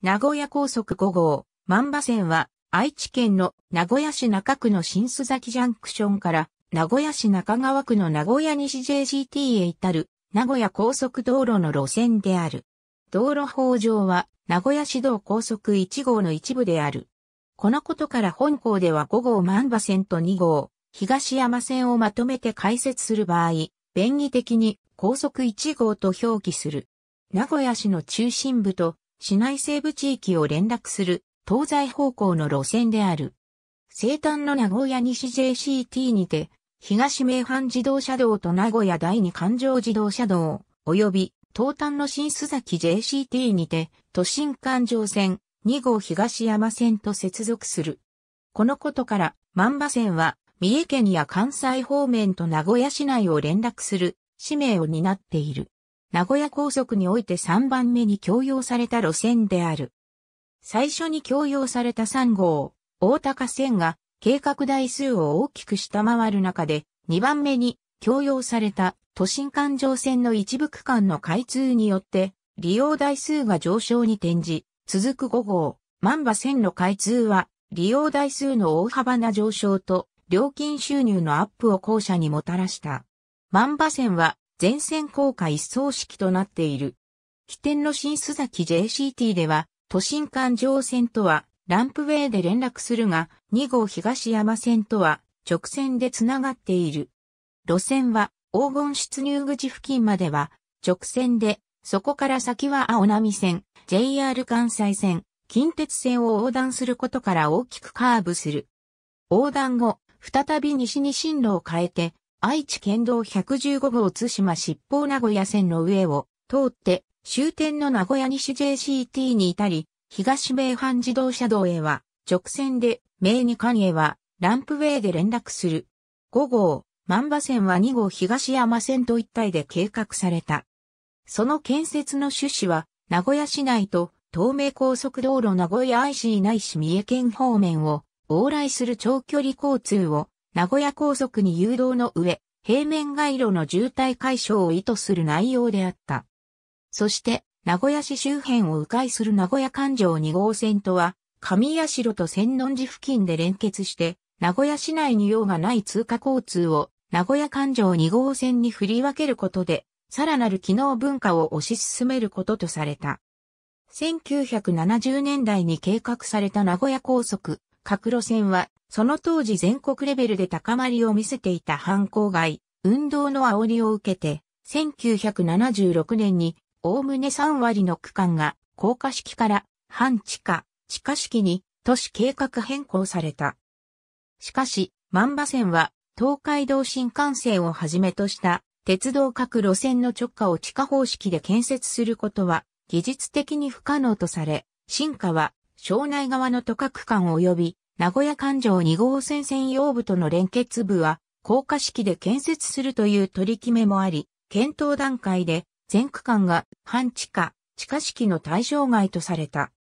名古屋高速5号、万馬線は、愛知県の名古屋市中区の新須崎ジャンクションから、名古屋市中川区の名古屋西 JGT へ至る、名古屋高速道路の路線である。道路法上は、名古屋市道高速1号の一部である。このことから本校では5号万馬線と2号、東山線をまとめて開設する場合、便宜的に高速1号と表記する。名古屋市の中心部と市内西部地域を連絡する東西方向の路線である。西端の名古屋西 JCT にて、東名阪自動車道と名古屋第二環状自動車道、及び東端の新須崎 JCT にて、都心環状線2号東山線と接続する。このことから、万馬線は、三重県や関西方面と名古屋市内を連絡する使命を担っている。名古屋高速において3番目に供用された路線である。最初に供用された3号、大高線が計画台数を大きく下回る中で、2番目に供用された都心環状線の一部区間の開通によって、利用台数が上昇に転じ、続く5号、万馬線の開通は、利用台数の大幅な上昇と、料金収入のアップを後者にもたらした。万馬線は、全線高架一層式となっている。起点の新須崎 JCT では、都心環状線とはランプウェイで連絡するが、2号東山線とは直線でつながっている。路線は黄金出入口付近までは直線で、そこから先は青波線、JR 関西線、近鉄線を横断することから大きくカーブする。横断後、再び西に進路を変えて、愛知県道115号津島七宝名古屋線の上を通って終点の名古屋西 JCT に至り、東名阪自動車道へは直線で、名二間へはランプウェイで連絡する。5号、万馬線は2号東山線と一体で計画された。その建設の趣旨は、名古屋市内と東名高速道路名古屋 IC ない三重県方面を往来する長距離交通を名古屋高速に誘導の上、平面街路の渋滞解消を意図する内容であった。そして、名古屋市周辺を迂回する名古屋環状2号線とは、上城と千音寺付近で連結して、名古屋市内に用がない通過交通を、名古屋環状2号線に振り分けることで、さらなる機能文化を推し進めることとされた。1970年代に計画された名古屋高速、各路線はその当時全国レベルで高まりを見せていた反抗外、運動の煽りを受けて、1976年に、おおむね3割の区間が、高架式から、半地下、地下式に、都市計画変更された。しかし、万馬線は、東海道新幹線をはじめとした、鉄道各路線の直下を地下方式で建設することは、技術的に不可能とされ、進化は、庄内側の都下区間及び、名古屋環状2号線専用部との連結部は、高架式で建設するという取り決めもあり、検討段階で全区間が半地下、地下式の対象外とされた。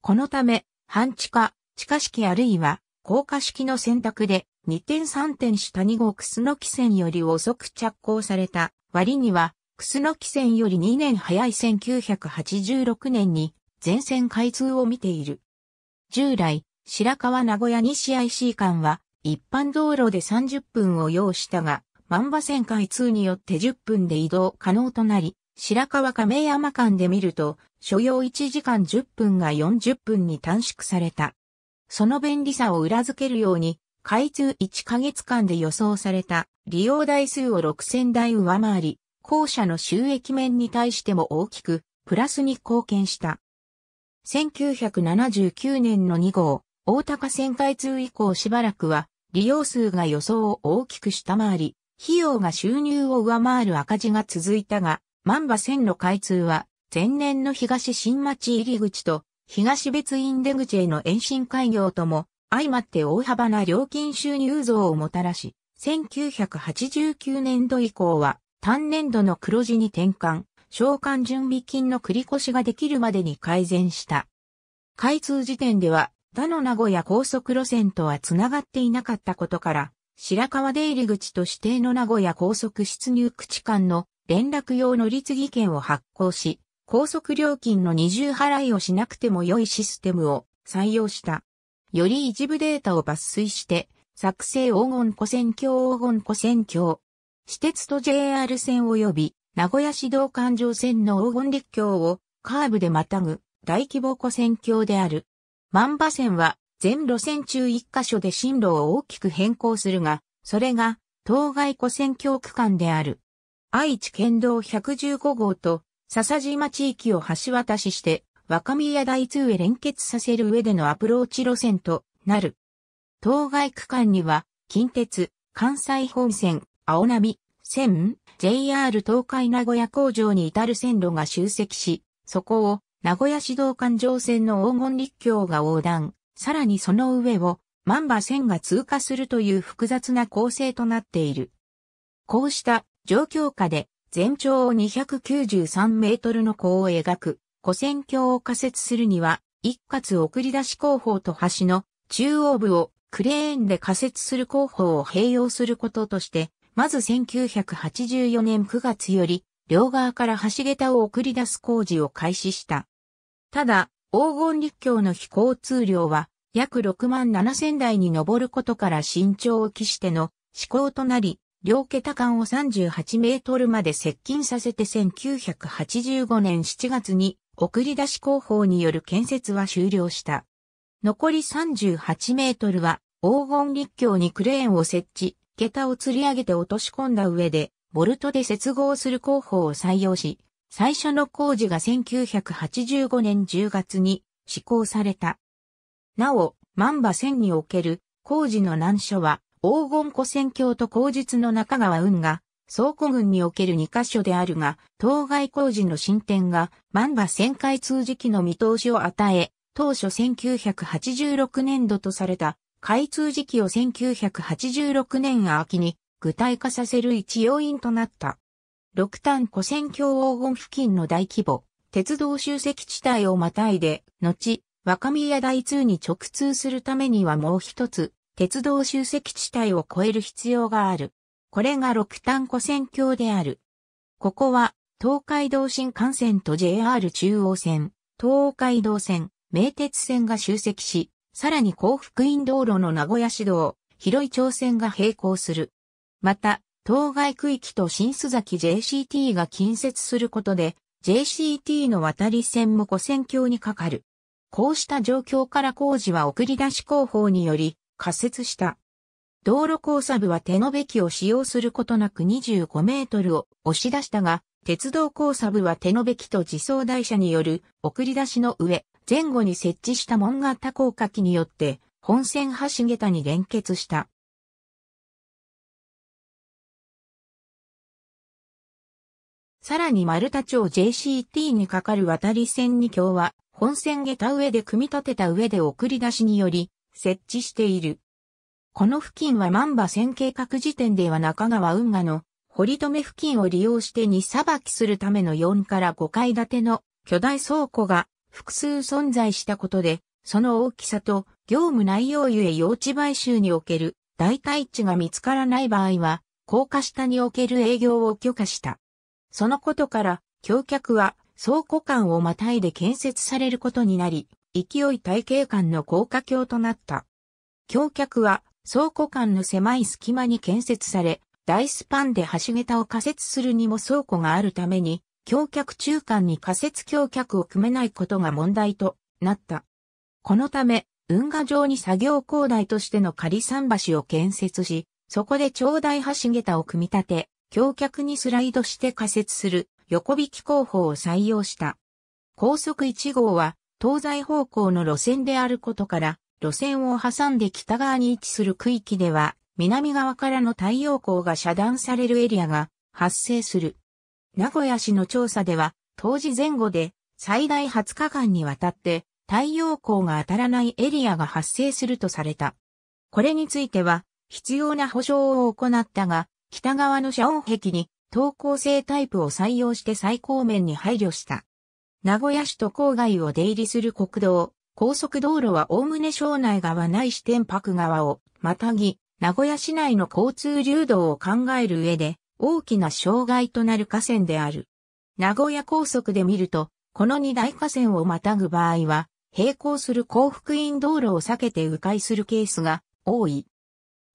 このため、半地下、地下式あるいは高架式の選択で2点3点下2号楠木線より遅く着工された割には、楠木線より2年早い1986年に全線開通を見ている。従来、白川名古屋西 IC 間は、一般道路で30分を要したが、万馬線開通によって10分で移動可能となり、白川亀山間で見ると、所要1時間10分が40分に短縮された。その便利さを裏付けるように、開通1ヶ月間で予想された利用台数を6000台上回り、後者の収益面に対しても大きく、プラスに貢献した。1979年の2号、大高線開通以降しばらくは、利用数が予想を大きく下回り、費用が収入を上回る赤字が続いたが、万馬線路開通は、前年の東新町入口と東別院出口への延伸開業とも相まって大幅な料金収入増をもたらし、1989年度以降は単年度の黒字に転換、償還準備金の繰越しができるまでに改善した。開通時点では他の名古屋高速路線とは繋がっていなかったことから、白川出入り口と指定の名古屋高速出入口間の連絡用乗り継ぎ券を発行し、高速料金の二重払いをしなくても良いシステムを採用した。より一部データを抜粋して、作成黄金湖線橋黄金湖線橋。私鉄と JR 線及び名古屋市道環状線の黄金立橋をカーブでまたぐ大規模湖線橋である。万馬線は全路線中1箇所で進路を大きく変更するが、それが当該湖線橋区間である。愛知県道115号と笹島地域を橋渡しして、若宮台通へ連結させる上でのアプローチ路線となる。当該区間には、近鉄、関西本線、青波、線、JR 東海名古屋工場に至る線路が集積し、そこを名古屋市道環状線の黄金立橋が横断、さらにその上を、万馬線が通過するという複雑な構成となっている。こうした状況下で全長293メートルの弧を描く古線橋を仮設するには一括送り出し工法と橋の中央部をクレーンで仮設する工法を併用することとして、まず1984年9月より両側から橋桁を送り出す工事を開始した。ただ、黄金立教の飛行通量は約6万7千台に上ることから慎重を期しての施行となり、両桁間を38メートルまで接近させて1985年7月に送り出し工法による建設は終了した。残り38メートルは黄金立教にクレーンを設置、桁を吊り上げて落とし込んだ上で、ボルトで接合する工法を採用し、最初の工事が1985年10月に施行された。なお、万馬線における工事の難所は、黄金湖線橋と工事の中川運河、倉庫群における2カ所であるが、当該工事の進展が万馬線開通時期の見通しを与え、当初1986年度とされた開通時期を1986年秋に具体化させる一要因となった。六端古戦橋黄金付近の大規模、鉄道集積地帯をまたいで、後、若宮台通に直通するためにはもう一つ、鉄道集積地帯を超える必要がある。これが六端古線橋である。ここは、東海道新幹線と JR 中央線、東海道線、名鉄線が集積し、さらに幸福院道路の名古屋市道、広い町線が並行する。また、当該区域と新須崎 JCT が近接することで、JCT の渡り線も古線橋にかかる。こうした状況から工事は送り出し工法により仮設した。道路工差部は手延べ機を使用することなく25メートルを押し出したが、鉄道工差部は手延べ機と自走台車による送り出しの上、前後に設置した門型高架機によって、本線橋桁に連結した。さらに丸太町 JCT にかかる渡り線2日は、本線下駄上で組み立てた上で送り出しにより、設置している。この付近は万馬線計画時点では中川運河の堀留付近を利用して荷さばきするための4から5階建ての巨大倉庫が複数存在したことで、その大きさと業務内容ゆえ用地買収における代替地が見つからない場合は、高架下における営業を許可した。そのことから、橋脚は倉庫間をまたいで建設されることになり、勢い体系間の高架橋となった。橋脚は倉庫間の狭い隙間に建設され、大スパンで橋桁を仮設するにも倉庫があるために、橋脚中間に仮設橋脚を組めないことが問題となった。このため、運河上に作業工台としての仮桟橋を建設し、そこで長大橋桁を組み立て、橋脚にスライドして仮設する横引き工法を採用した。高速1号は東西方向の路線であることから、路線を挟んで北側に位置する区域では、南側からの太陽光が遮断されるエリアが発生する。名古屋市の調査では、当時前後で最大20日間にわたって太陽光が当たらないエリアが発生するとされた。これについては、必要な保証を行ったが、北側の遮音壁に等高性タイプを採用して最高面に配慮した。名古屋市と郊外を出入りする国道、高速道路は概ね省内側ないし天白側をまたぎ、名古屋市内の交通流動を考える上で大きな障害となる河川である。名古屋高速で見ると、この二大河川をまたぐ場合は、並行する幸福院道路を避けて迂回するケースが多い。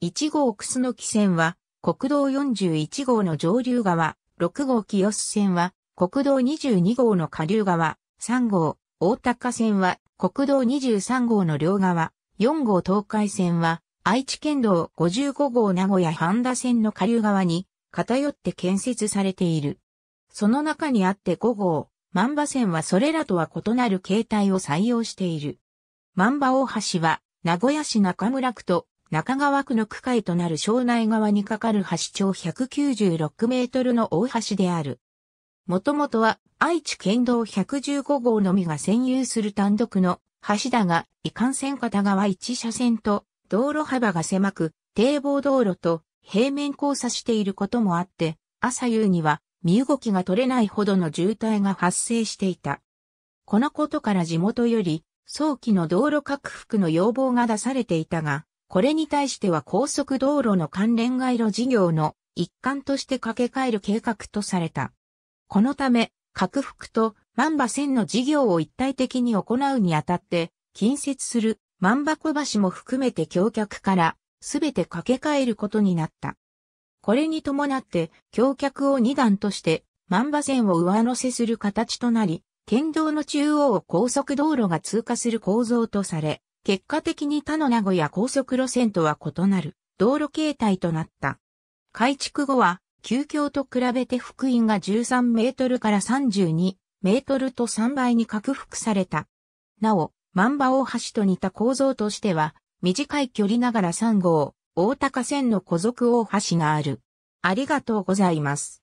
1号楠の汽船は国道41号の上流側、6号清洲線は、国道22号の下流側、3号、大高線は、国道23号の両側、4号東海線は、愛知県道55号名古屋半田線の下流側に、偏って建設されている。その中にあって5号、万馬線はそれらとは異なる形態を採用している。万馬大橋は、名古屋市中村区と中川区の区界となる庄内川に架かる橋長196メートルの大橋である。もともとは愛知県道115号のみが占有する単独の橋だが、いかんせん片側1車線と道路幅が狭く、堤防道路と平面交差していることもあって、朝夕には身動きが取れないほどの渋滞が発生していた。このことから地元より早期の道路拡幅の要望が出されていたが、これに対しては高速道路の関連街路事業の一環として掛け替える計画とされた。このため、拡幅と万馬線の事業を一体的に行うにあたって、近接する万馬小橋も含めて橋脚からすべて掛け替えることになった。これに伴って橋脚を2段として万馬線を上乗せする形となり、県道の中央を高速道路が通過する構造とされ、結果的に他の名古屋高速路線とは異なる道路形態となった。改築後は、急遽と比べて福音が13メートルから32メートルと3倍に拡幅された。なお、万場大橋と似た構造としては、短い距離ながら3号、大高線の古属大橋がある。ありがとうございます。